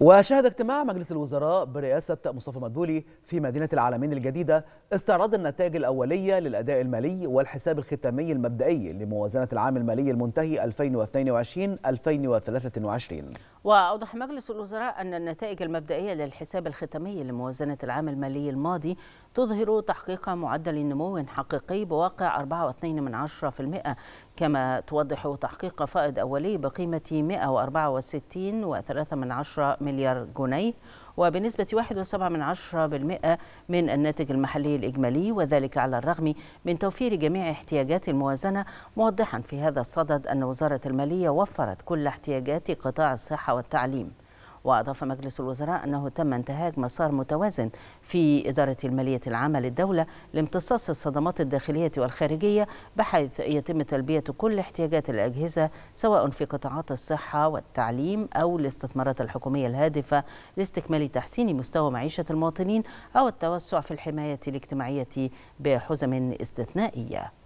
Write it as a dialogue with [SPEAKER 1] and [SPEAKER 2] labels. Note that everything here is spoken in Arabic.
[SPEAKER 1] وشهد اجتماع مجلس الوزراء برئاسة مصطفى مدبولي في مدينة العالمين الجديدة استعراض النتائج الأولية للأداء المالي والحساب الختامي المبدئي لموازنة العام المالي المنتهي 2022-2023
[SPEAKER 2] وأوضح مجلس الوزراء أن النتائج المبدئية للحساب الختامي لموازنة العام المالي الماضي تظهر تحقيق معدل نمو حقيقي بواقع 4.2% كما توضح تحقيق فائض أولي بقيمة 164.3 مليار جنيه وبنسبة 1.7% من الناتج المحلي الإجمالي وذلك على الرغم من توفير جميع احتياجات الموازنة موضحا في هذا الصدد أن وزارة المالية وفرت كل احتياجات قطاع الصحة والتعليم وأضاف مجلس الوزراء أنه تم انتهاج مسار متوازن في إدارة المالية العامة للدولة لامتصاص الصدمات الداخلية والخارجية بحيث يتم تلبية كل احتياجات الأجهزة سواء في قطاعات الصحة والتعليم أو الاستثمارات الحكومية الهادفة لاستكمال تحسين مستوى معيشة المواطنين أو التوسع في الحماية الاجتماعية بحزم استثنائية